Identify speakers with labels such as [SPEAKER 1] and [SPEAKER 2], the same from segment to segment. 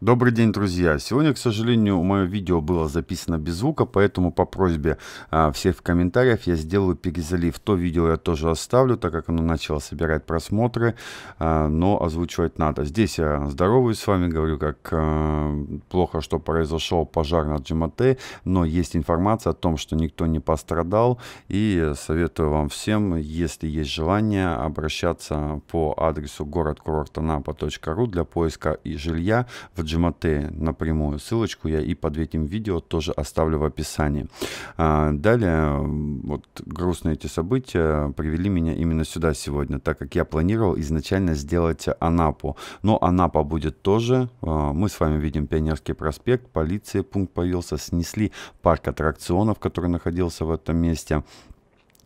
[SPEAKER 1] Добрый день, друзья! Сегодня, к сожалению, мое видео было записано без звука, поэтому по просьбе а, всех в комментариях я сделаю перезалив. То видео я тоже оставлю, так как оно начало собирать просмотры, а, но озвучивать надо. Здесь я здороваюсь с вами, говорю, как а, плохо, что произошел пожар на Джимате, но есть информация о том, что никто не пострадал, и советую вам всем, если есть желание, обращаться по адресу город для поиска и жилья в Gmate напрямую. Ссылочку я и под этим видео тоже оставлю в описании. А, далее, вот грустные эти события привели меня именно сюда сегодня, так как я планировал изначально сделать Анапу. Но Анапа будет тоже. А, мы с вами видим Пионерский проспект, полиция, пункт появился, снесли парк аттракционов, который находился в этом месте.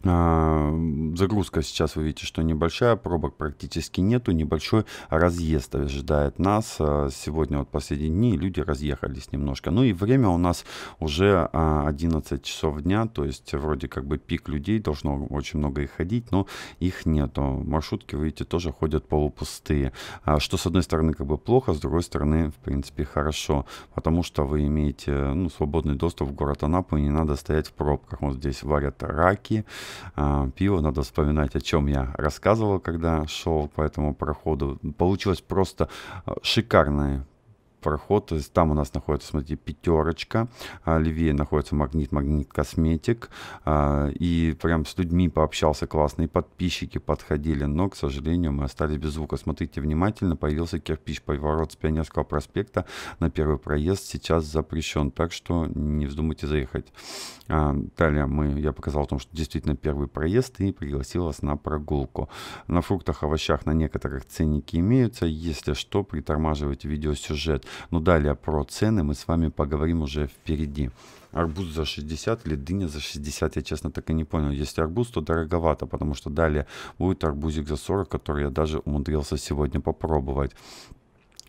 [SPEAKER 1] А, загрузка сейчас, вы видите, что небольшая, пробок практически нету, небольшой разъезд ожидает нас. А, сегодня вот последние дни люди разъехались немножко. Ну и время у нас уже 11 а, часов дня, то есть вроде как бы пик людей, должно очень много их ходить, но их нету. Маршрутки, вы видите, тоже ходят полупустые, что с одной стороны как бы плохо, с другой стороны в принципе хорошо, потому что вы имеете ну, свободный доступ в город Анапу и не надо стоять в пробках. Вот здесь варят раки, а, пиво. Надо вспоминать, о чем я рассказывал, когда шел по этому проходу. Получилось просто а, шикарное проход. То есть там у нас находится, смотрите, пятерочка. А, левее находится магнит, магнит косметик. А, и прям с людьми пообщался классные подписчики подходили, но, к сожалению, мы остались без звука. Смотрите внимательно, появился кирпич, поворот с Пионерского проспекта на первый проезд сейчас запрещен, так что не вздумайте заехать. А, далее мы, я показал о том, что действительно первый проезд и пригласил вас на прогулку. На фруктах, овощах на некоторых ценники имеются. Если что, притормаживайте видеосюжет. Ну далее про цены мы с вами поговорим уже впереди. Арбуз за 60 или дыня за 60, я честно так и не понял. Если арбуз, то дороговато, потому что далее будет арбузик за 40, который я даже умудрился сегодня попробовать.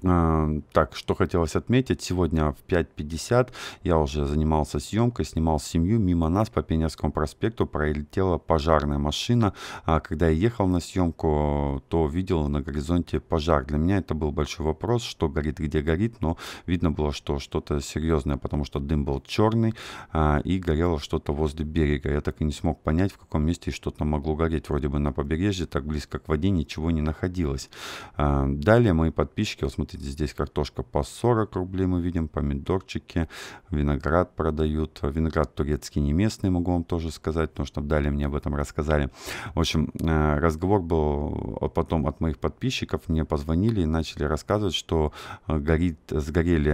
[SPEAKER 1] Э, так, что хотелось отметить, сегодня в 5.50 я уже занимался съемкой, снимал семью, мимо нас по Пионерскому проспекту пролетела пожарная машина, а когда я ехал на съемку, то видел на горизонте пожар. Для меня это был большой вопрос, что горит, где горит, но видно было, что что-то серьезное, потому что дым был черный а, и горело что-то возле берега. Я так и не смог понять, в каком месте что-то могло гореть. Вроде бы на побережье, так близко к воде ничего не находилось. А, далее мои подписчики, вот смотрите, Видите, здесь картошка по 40 рублей мы видим, помидорчики, виноград продают. Виноград турецкий, не местный, могу вам тоже сказать, потому что далее мне об этом рассказали. В общем, э, разговор был потом от моих подписчиков, мне позвонили и начали рассказывать, что э, горит, сгорели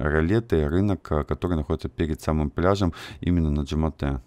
[SPEAKER 1] ролеты, рынок, э, который находится перед самым пляжем, именно на Джамате.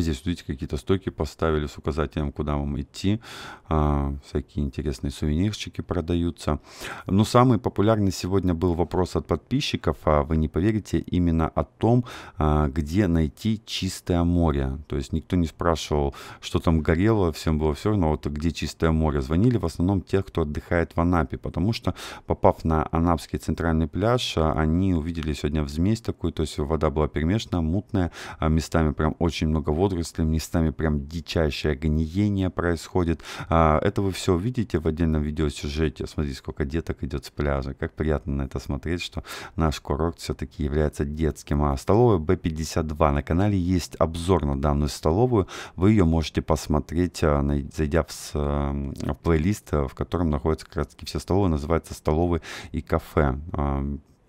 [SPEAKER 1] Здесь, видите, какие-то стойки поставили с указателем, куда вам идти. А, всякие интересные сувенирчики продаются. Но самый популярный сегодня был вопрос от подписчиков, а вы не поверите, именно о том, а, где найти чистое море. То есть никто не спрашивал, что там горело, всем было все равно, вот где чистое море. Звонили в основном те, кто отдыхает в Анапе, потому что, попав на Анапский центральный пляж, а, они увидели сегодня взмесь такую, то есть вода была перемешана, мутная, а, местами прям очень много воздуха водорослям, местами прям дичайшее гниение происходит. А, это вы все видите в отдельном видеосюжете. Смотрите, сколько деток идет с пляжа. Как приятно на это смотреть, что наш курорт все-таки является детским. А столовая B52 на канале есть обзор на данную столовую. Вы ее можете посмотреть, а, зайдя в, а, в плейлист, а, в котором находятся как раз таки все столовые. Называется «Столовые и кафе»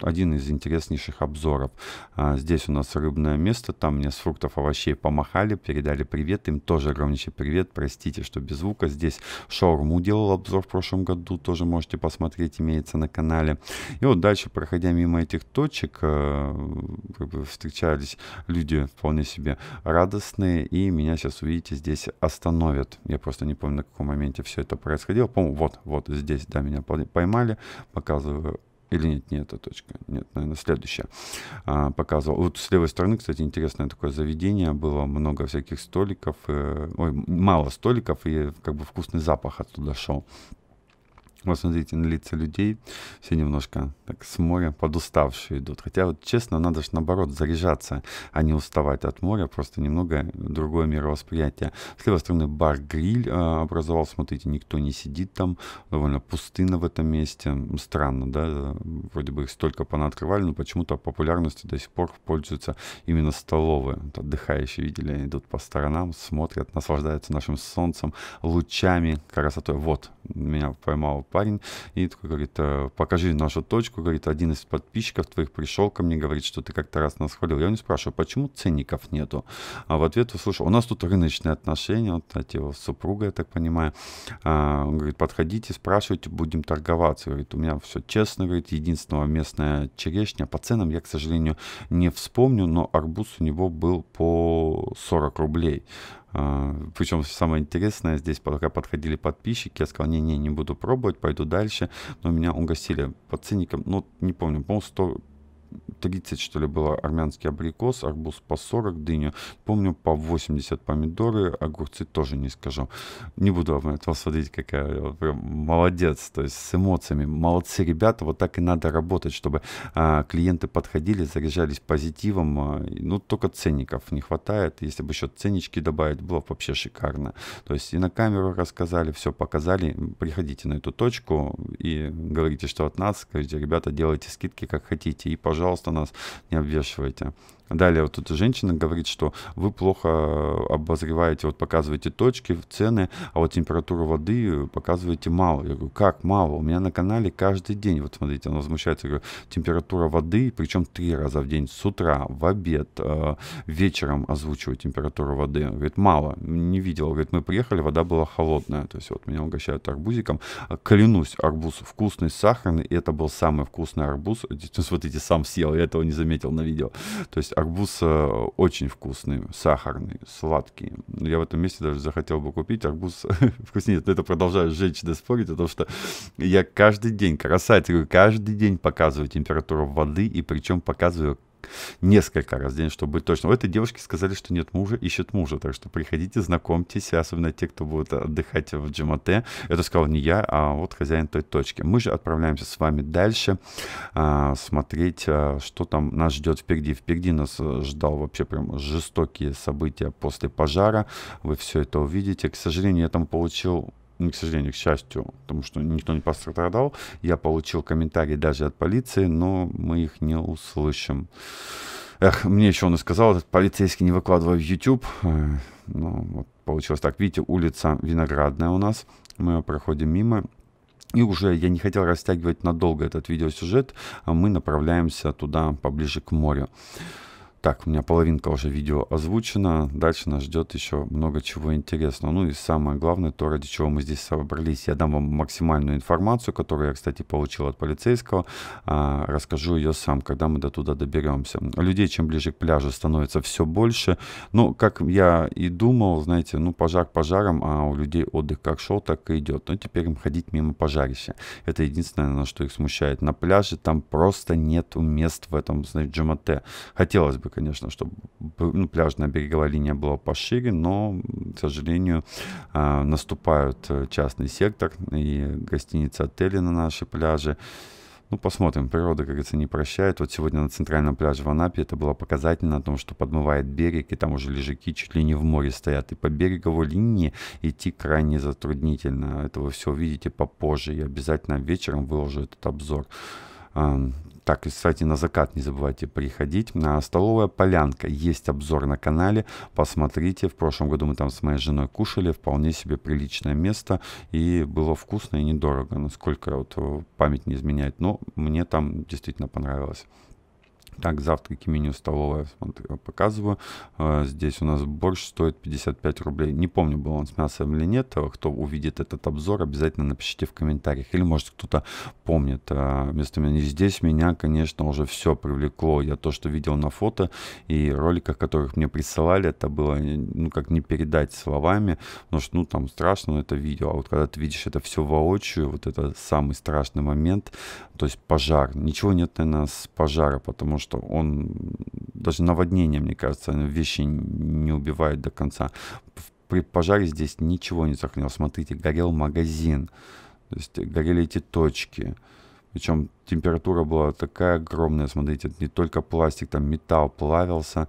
[SPEAKER 1] один из интереснейших обзоров. А, здесь у нас рыбное место, там мне с фруктов, овощей помахали, передали привет, им тоже огромнейший привет, простите, что без звука. Здесь шаурму делал обзор в прошлом году, тоже можете посмотреть, имеется на канале. И вот дальше, проходя мимо этих точек, э, встречались люди вполне себе радостные, и меня сейчас, увидите, здесь остановят. Я просто не помню, на каком моменте все это происходило. По-моему, вот, вот здесь, да, меня поймали, показываю или нет, не эта точка. Нет, наверное, следующая. А, показывал. Вот с левой стороны, кстати, интересное такое заведение. Было много всяких столиков. Э, ой, мало столиков, и э, как бы вкусный запах оттуда шел. Вот смотрите на лица людей, все немножко так с моря подуставшие идут. Хотя вот честно, надо же наоборот заряжаться, а не уставать от моря, просто немного другое мировосприятие. С левой стороны бар-гриль э, образовал, смотрите, никто не сидит там, довольно пустынно в этом месте. Странно, да, вроде бы их столько понаоткрывали, но почему-то популярностью до сих пор пользуются именно столовые. Вот отдыхающие, видели, идут по сторонам, смотрят, наслаждаются нашим солнцем, лучами, красотой. Вот, меня поймал парень, и такой говорит, «Э, покажи нашу точку, говорит, один из подписчиков твоих пришел ко мне, говорит, что ты как-то раз нас хвалил. Я у него спрашиваю, почему ценников нету? А в ответ слушай у нас тут рыночные отношения, вот, кстати, его супруга, я так понимаю, а, он говорит, подходите, спрашивайте, будем торговаться. Говорит, у меня все честно, говорит, единственного местная черешня. По ценам я, к сожалению, не вспомню, но арбуз у него был по 40 рублей. А, Причем самое интересное, здесь пока подходили подписчики, я сказал, не-не, не буду пробовать, пойду дальше. Но меня угостили по ценникам, ну, не помню, по-моему, 100 30, что ли, было армянский абрикос, арбуз по 40, дыню, помню, по 80 помидоры, огурцы тоже не скажу. Не буду вам этого смотреть, какая прям молодец, то есть с эмоциями. Молодцы ребята, вот так и надо работать, чтобы а, клиенты подходили, заряжались позитивом, а, ну, только ценников не хватает, если бы еще ценнички добавить, было бы вообще шикарно. То есть и на камеру рассказали, все показали, приходите на эту точку и говорите, что от нас, скажите, ребята, делайте скидки, как хотите, и пожалуйста, пожалуйста, нас не обвешивайте. Далее вот эта женщина говорит, что вы плохо э, обозреваете, вот показываете точки, цены, а вот температуру воды показываете мало. Я говорю, как мало? У меня на канале каждый день, вот смотрите, она возмущается, я говорю, температура воды, причем три раза в день, с утра, в обед, э, вечером озвучиваю температуру воды. Говорит, мало, не видел. Говорит, мы приехали, вода была холодная. То есть вот меня угощают арбузиком. А, клянусь, арбуз вкусный, сахарный, и это был самый вкусный арбуз. Смотрите, сам съел, я этого не заметил на видео. То есть арбуз э, очень вкусный, сахарный, сладкий. Я в этом месте даже захотел бы купить арбуз вкуснее. Но это продолжаю жечь да спорить, потому что я каждый день, красавец, каждый день показываю температуру воды, и причем показываю Несколько раз в день, чтобы быть точным. У этой девушки сказали, что нет мужа, ищет мужа. Так что приходите, знакомьтесь, особенно те, кто будет отдыхать в Джимате. Это сказал не я, а вот хозяин той точки. Мы же отправляемся с вами дальше а, смотреть, а, что там нас ждет впереди. Впереди нас э, ждал вообще прям жестокие события после пожара. Вы все это увидите. К сожалению, я там получил ну, к сожалению, к счастью, потому что никто не пострадал. Я получил комментарии даже от полиции, но мы их не услышим. Эх, мне еще он и сказал, этот полицейский не выкладывай в YouTube. Ну, вот получилось так. Видите, улица Виноградная у нас. Мы проходим мимо. И уже я не хотел растягивать надолго этот видеосюжет. А мы направляемся туда поближе к морю. Так, у меня половинка уже видео озвучена. Дальше нас ждет еще много чего интересного. Ну и самое главное, то, ради чего мы здесь собрались. Я дам вам максимальную информацию, которую я, кстати, получил от полицейского. А, расскажу ее сам, когда мы до туда доберемся. Людей, чем ближе к пляжу, становится все больше. Ну, как я и думал, знаете, ну, пожар пожаром, а у людей отдых как шел, так и идет. Но теперь им ходить мимо пожарища. Это единственное, на что их смущает. На пляже там просто нету мест в этом, значит, джамате. Хотелось бы бы, конечно, чтобы ну, пляжная береговая линия была пошире, но, к сожалению, а, наступают э, частный сектор и гостиницы, отели на наши пляжи. Ну, посмотрим. Природа, как говорится, не прощает. Вот сегодня на центральном пляже в Анапе это было показательно о том, что подмывает берег, и там уже лежаки чуть ли не в море стоят. И по береговой линии идти крайне затруднительно. Это вы все увидите попозже. Я обязательно вечером выложу этот обзор. Так, кстати, на закат не забывайте приходить. На столовая полянка есть обзор на канале. Посмотрите. В прошлом году мы там с моей женой кушали. Вполне себе приличное место. И было вкусно и недорого, насколько вот э, память не изменяет. Но мне там действительно понравилось. Так, завтраки меню столовое смотрю, показываю. Э, здесь у нас борщ стоит 55 рублей. Не помню, был он с мясом или нет. Э, кто увидит этот обзор, обязательно напишите в комментариях. Или, может, кто-то помнит э, вместо меня. здесь меня, конечно, уже все привлекло. Я то, что видел на фото и роликах, которых мне присылали, это было, ну, как не передать словами. Потому что, ну, там страшно, это видео. А вот когда ты видишь это все воочию, вот это самый страшный момент, то есть пожар. Ничего нет, наверное, с пожара, потому что что он даже наводнение, мне кажется, вещи не убивает до конца. При пожаре здесь ничего не сохранилось. Смотрите, горел магазин, то есть горели эти точки. Причем температура была такая огромная, смотрите, не только пластик, там металл плавился.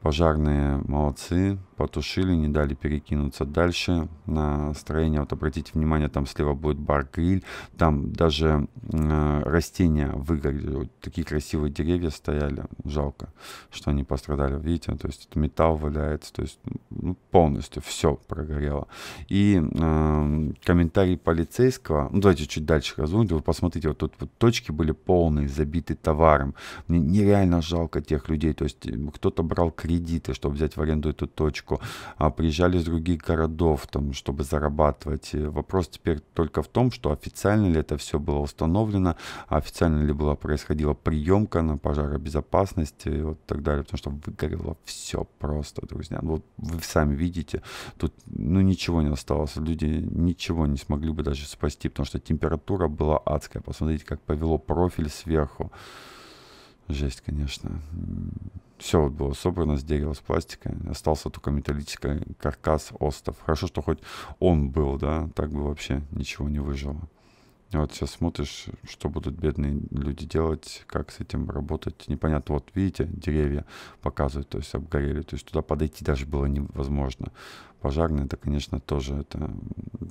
[SPEAKER 1] Пожарные молодцы, потушили, не дали перекинуться дальше на строение. Вот обратите внимание, там слева будет бар-гриль, там даже э, растения выгорели, вот такие красивые деревья стояли, жалко, что они пострадали, видите, то есть это металл валяется, то есть ну, полностью все прогорело. И э, комментарий полицейского, ну давайте чуть дальше разумните, вы посмотрите, вот тут вот точки были полные, забиты товаром, мне нереально жалко тех людей, то есть э, кто-то брал кредиты, чтобы взять в аренду эту точку, Ивановку, а приезжали из других городов, там, чтобы зарабатывать. Вопрос теперь только в том, что официально ли это все было установлено, официально ли была происходила приемка на пожаробезопасность и вот так далее, потому что выгорело все просто, друзья. Ну, вот вы сами видите, тут ну ничего не осталось, люди ничего не смогли бы даже спасти, потому что температура была адская. Посмотрите, как повело профиль сверху. Жесть, конечно. Все вот было собрано с дерева, с пластика. Остался только металлический каркас, остов. Хорошо, что хоть он был, да, так бы вообще ничего не выжило. Вот сейчас смотришь, что будут бедные люди делать, как с этим работать, непонятно. Вот видите, деревья показывают, то есть обгорели, то есть туда подойти даже было невозможно. Пожарные, это, конечно, тоже это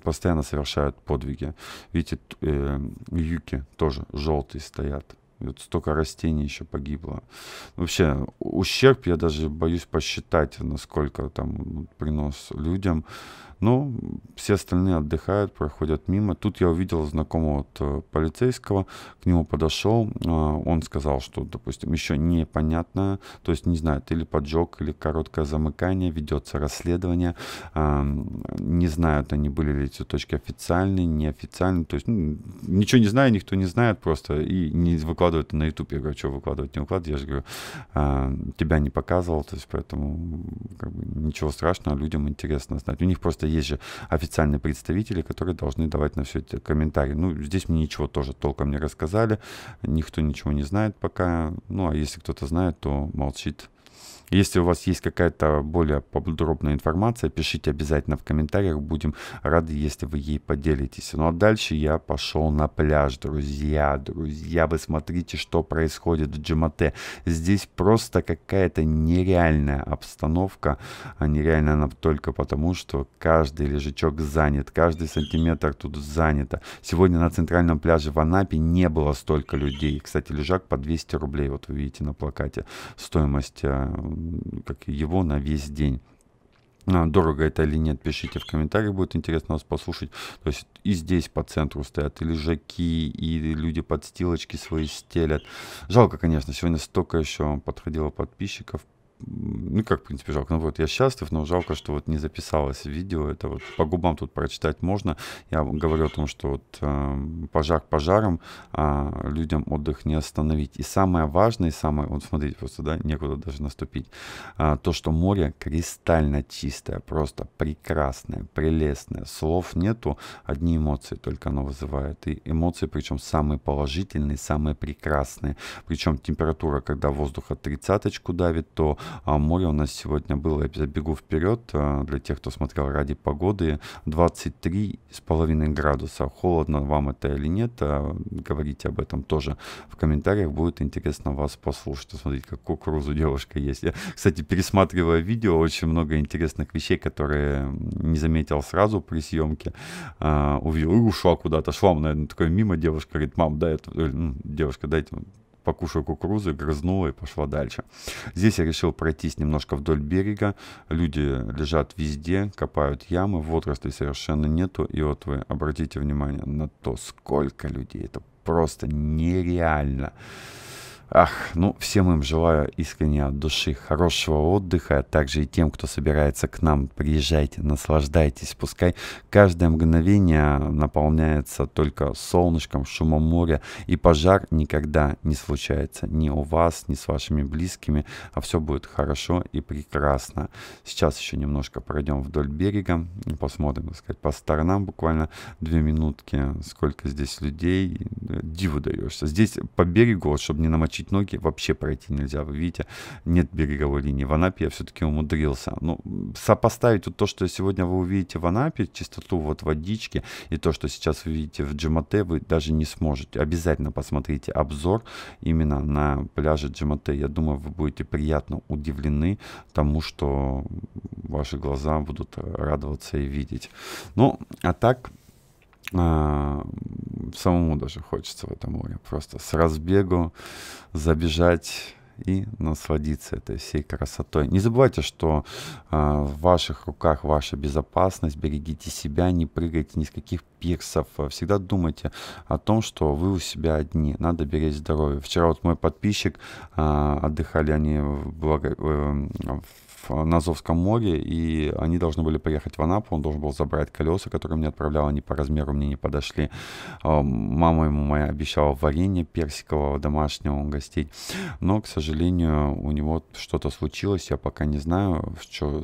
[SPEAKER 1] постоянно совершают подвиги. Видите, э, юки тоже желтые стоят, вот столько растений еще погибло. Вообще, ущерб я даже боюсь посчитать, насколько там принос людям. Но ну, все остальные отдыхают, проходят мимо. Тут я увидел знакомого вот, э, полицейского, к нему подошел. А, он сказал, что, допустим, еще непонятно, то есть не знает, или поджог, или короткое замыкание, ведется расследование. А, не знают, они были ли эти точки официальные, неофициальные. То есть ну, ничего не знаю, никто не знает просто и не выкладывает выкладывают на YouTube. Я говорю, что выкладывать, не выкладывать? Я же говорю, «А, тебя не показывал, то есть поэтому как бы, ничего страшного, людям интересно знать. У них просто есть же официальные представители, которые должны давать на все это комментарии. Ну, здесь мне ничего тоже толком не рассказали, никто ничего не знает пока. Ну, а если кто-то знает, то молчит если у вас есть какая-то более подробная информация, пишите обязательно в комментариях. Будем рады, если вы ей поделитесь. Ну а дальше я пошел на пляж, друзья, друзья. Вы смотрите, что происходит в Джимате. Здесь просто какая-то нереальная обстановка. А нереальная она только потому, что каждый лежачок занят, каждый сантиметр тут занято. Сегодня на центральном пляже в Анапе не было столько людей. Кстати, лежак по 200 рублей, вот вы видите на плакате стоимость э, как его на весь день. А, дорого это или нет, пишите в комментариях, будет интересно вас послушать. То есть и здесь по центру стоят и лежаки, и люди подстилочки свои стелят. Жалко, конечно, сегодня столько еще подходило подписчиков, ну как, в принципе, жалко, ну вот я счастлив, но жалко, что вот не записалось видео, это вот по губам тут прочитать можно. Я говорю о том, что вот э, пожар пожаром, а людям отдых не остановить. И самое важное, и самое, вот смотрите, просто, да, некуда даже наступить, а, то, что море кристально чистое, просто прекрасное, прелестное, слов нету, одни эмоции только оно вызывает. И эмоции, причем самые положительные, самые прекрасные. Причем температура, когда воздух от тридцаточку давит, то а, море у нас сегодня было, я забегу вперед, а, для тех, кто смотрел ради погоды, 23,5 градуса. Холодно вам это или нет, а, говорите об этом тоже в комментариях, будет интересно вас послушать. Смотрите, как кукурузу девушка есть. Я, кстати, пересматривая видео, очень много интересных вещей, которые не заметил сразу при съемке. Увидел и ушла куда-то, шла, наверное, такое мимо девушка, говорит, мам, дай это, э, ну, девушка, дайте покушала кукурузу, грызнула и пошла дальше. Здесь я решил пройтись немножко вдоль берега. Люди лежат везде, копают ямы, водорослей совершенно нету. И вот вы обратите внимание на то, сколько людей. Это просто нереально. Ах, ну всем им желаю искренне от души хорошего отдыха, а также и тем, кто собирается к нам, приезжайте, наслаждайтесь, пускай каждое мгновение наполняется только солнышком, шумом моря, и пожар никогда не случается ни у вас, ни с вашими близкими, а все будет хорошо и прекрасно. Сейчас еще немножко пройдем вдоль берега, посмотрим, так сказать, по сторонам буквально две минутки, сколько здесь людей, э, диву даешься. Здесь по берегу, вот, чтобы не намочить включить ноги вообще пройти нельзя. Вы видите, нет береговой линии. В Анапе я все-таки умудрился. Ну, сопоставить вот то, что сегодня вы увидите в Анапе, чистоту вот водички и то, что сейчас вы видите в Джимате, вы даже не сможете. Обязательно посмотрите обзор именно на пляже Джимате. Я думаю, вы будете приятно удивлены тому, что ваши глаза будут радоваться и видеть. Ну, а так, а, самому даже хочется в этом море. Просто с разбегу забежать и насладиться этой всей красотой. Не забывайте, что а, в ваших руках ваша безопасность, берегите себя, не прыгайте ни с каких пиксов. всегда думайте о том, что вы у себя одни, надо беречь здоровье. Вчера вот мой подписчик, а, отдыхали они в, благо, в Э, на Азовском море, и они должны были поехать в Анапу, он должен был забрать колеса, которые мне отправлял, они по размеру мне не подошли. А, мама ему моя обещала варенье персикового домашнего гостить, но, к сожалению, у него что-то случилось, я пока не знаю, что,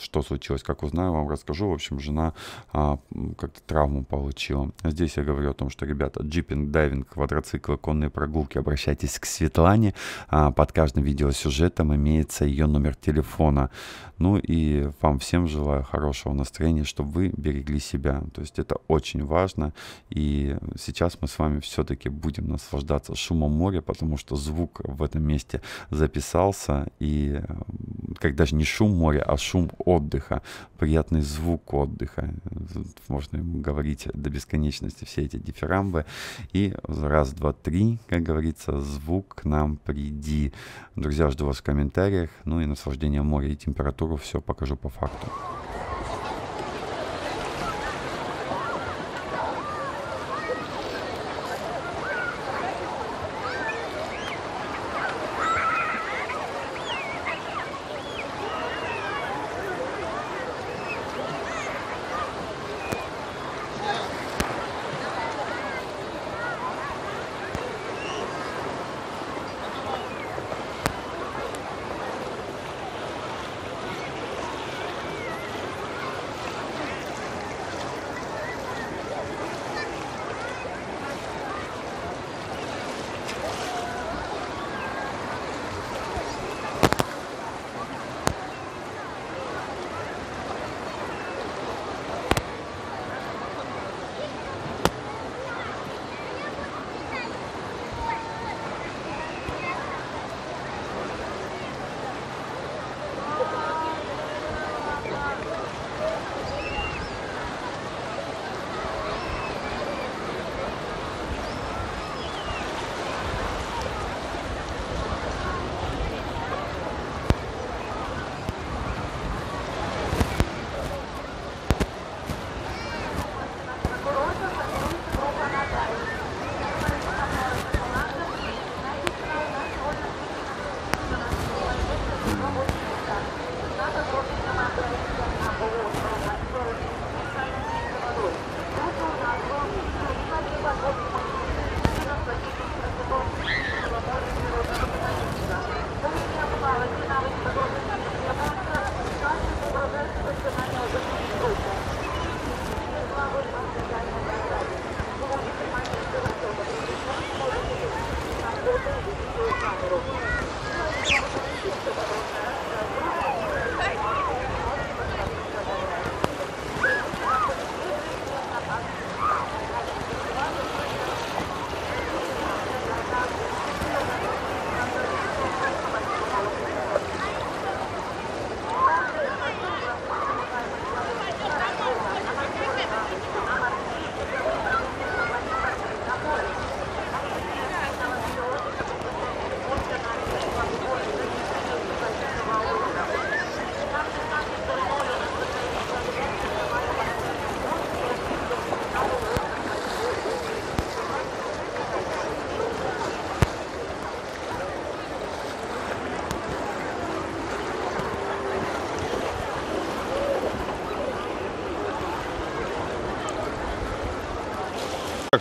[SPEAKER 1] что случилось, как узнаю, вам расскажу. В общем, жена а, как-то травму получила. Здесь я говорю о том, что, ребята, джипинг, дайвинг, квадроциклы, конные прогулки, обращайтесь к Светлане. А, под каждым видеосюжетом имеется ее номер телефона марафона. Ну и вам всем желаю хорошего настроения, чтобы вы берегли себя. То есть это очень важно. И сейчас мы с вами все-таки будем наслаждаться шумом моря, потому что звук в этом месте записался. И как даже не шум моря, а шум отдыха, приятный звук отдыха. Можно говорить до бесконечности все эти дифирамбы. И раз, два, три, как говорится, звук к нам приди. Друзья, жду вас в комментариях. Ну и наслаждение морем и температуру, все покажу по факту.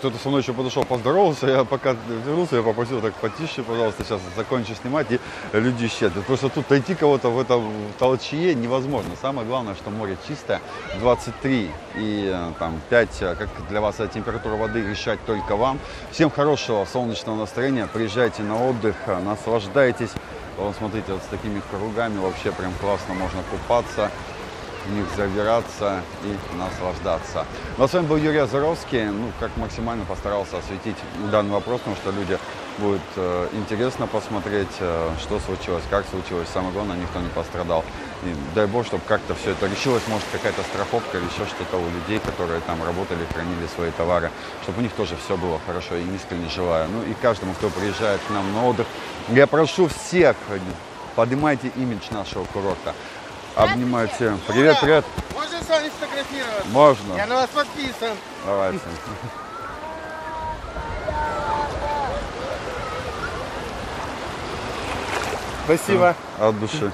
[SPEAKER 1] кто-то со мной еще подошел, поздоровался, я пока вернулся, я попросил так потише, пожалуйста, сейчас закончу снимать, и люди исчезли. Просто тут найти кого-то в этом толчье невозможно. Самое главное, что море чистое, 23 и э, там 5, э, как для вас эта температура воды решать только вам. Всем хорошего солнечного настроения, приезжайте на отдых, э, наслаждайтесь. Вот смотрите, вот с такими кругами вообще прям классно можно купаться в них забираться и наслаждаться. Но с вами был Юрий Азаровский. Ну, как максимально постарался осветить данный вопрос, потому что люди будет э, интересно посмотреть, э, что случилось, как случилось. Самое главное, никто не пострадал. И дай бог, чтобы как-то все это решилось, может, какая-то страховка или еще что-то у людей, которые там работали, хранили свои товары, чтобы у них тоже все было хорошо и искренне желаю. Ну и каждому, кто приезжает к нам на отдых, я прошу всех, поднимайте имидж нашего курорта. Обнимаю всем. Привет, привет. Можно с вами сфотографироваться? Можно. Я на вас подписан. Давайте. Спасибо. От души.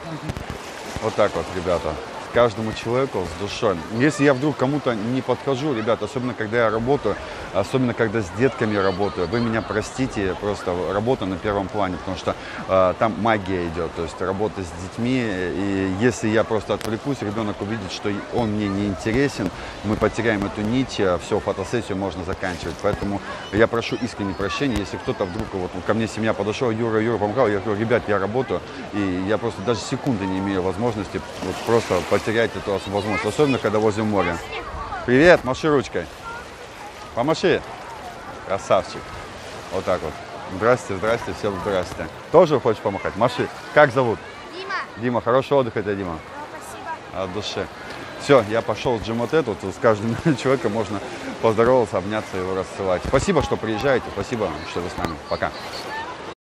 [SPEAKER 1] Вот так вот, ребята каждому человеку с душой. Если я вдруг кому-то не подхожу, ребят, особенно когда я работаю, особенно когда с детками работаю, вы меня простите, просто работа на первом плане, потому что э, там магия идет, то есть работа с детьми, и если я просто отвлекусь, ребенок увидит, что он мне не интересен, мы потеряем эту нить, а, все, фотосессию можно заканчивать. Поэтому я прошу искренне прощения, если кто-то вдруг, вот ко мне семья подошла, Юра, Юра помогал, я говорю, ребят, я работаю, и я просто даже секунды не имею возможности вот, просто терять эту возможность, особенно когда возле моря. Привет, маши ручкой. Помаши. Красавчик. Вот так вот. Здрасте, здрасте, всем здрасте. Тоже хочешь помахать? Маши. Как зовут? Дима. Дима, хорошего отдыха тебе, Дима. Спасибо. От души. Все, я пошел в Джимотет, вот с каждым человеком можно поздороваться, обняться и его рассылать. Спасибо, что приезжаете, спасибо, что вы с нами. Пока.